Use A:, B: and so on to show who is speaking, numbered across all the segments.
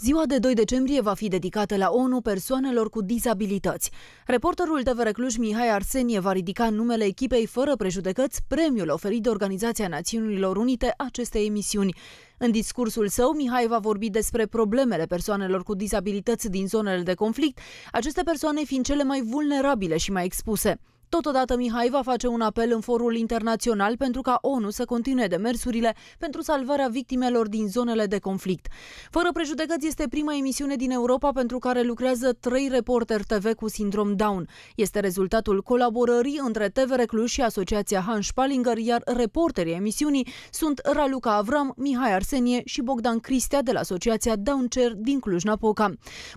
A: Ziua de 2 decembrie va fi dedicată la ONU persoanelor cu dizabilități. Reporterul TVR Cluj Mihai Arsenie va ridica în numele echipei fără prejudecăți premiul oferit de Organizația Națiunilor Unite acestei emisiuni. În discursul său, Mihai va vorbi despre problemele persoanelor cu dizabilități din zonele de conflict, aceste persoane fiind cele mai vulnerabile și mai expuse. Totodată, Mihai va face un apel în forul internațional pentru ca ONU să continue demersurile pentru salvarea victimelor din zonele de conflict. Fără prejudecăți este prima emisiune din Europa pentru care lucrează trei reporteri TV cu sindrom Down. Este rezultatul colaborării între TVR Cluj și Asociația Hans Spalinger, iar reporterii emisiunii sunt Raluca Avram, Mihai Arsenie și Bogdan Cristea de la Asociația Downcer din Cluj-Napoca.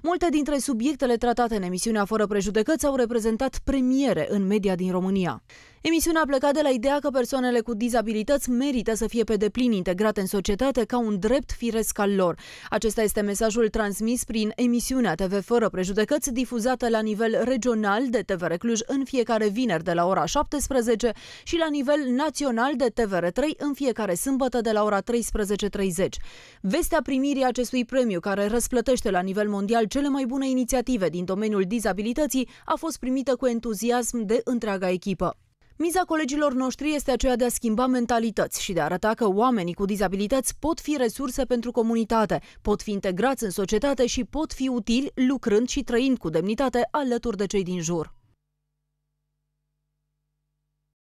A: Multe dintre subiectele tratate în emisiunea Fără Prejudecăți au reprezentat premiere în mediul media din România. Emisiunea a plecat de la ideea că persoanele cu dizabilități merită să fie pe deplin integrate în societate ca un drept firesc al lor. Acesta este mesajul transmis prin emisiunea TV Fără Prejudecăți, difuzată la nivel regional de TV Cluj în fiecare vineri de la ora 17 și la nivel național de TVR3 în fiecare sâmbătă de la ora 13.30. Vestea primirii acestui premiu, care răsplătește la nivel mondial cele mai bune inițiative din domeniul dizabilității, a fost primită cu entuziasm de întreaga echipă. Miza colegilor noștri este aceea de a schimba mentalități și de a arăta că oamenii cu dizabilități pot fi resurse pentru comunitate, pot fi integrați în societate și pot fi utili lucrând și trăind cu demnitate alături de cei din jur.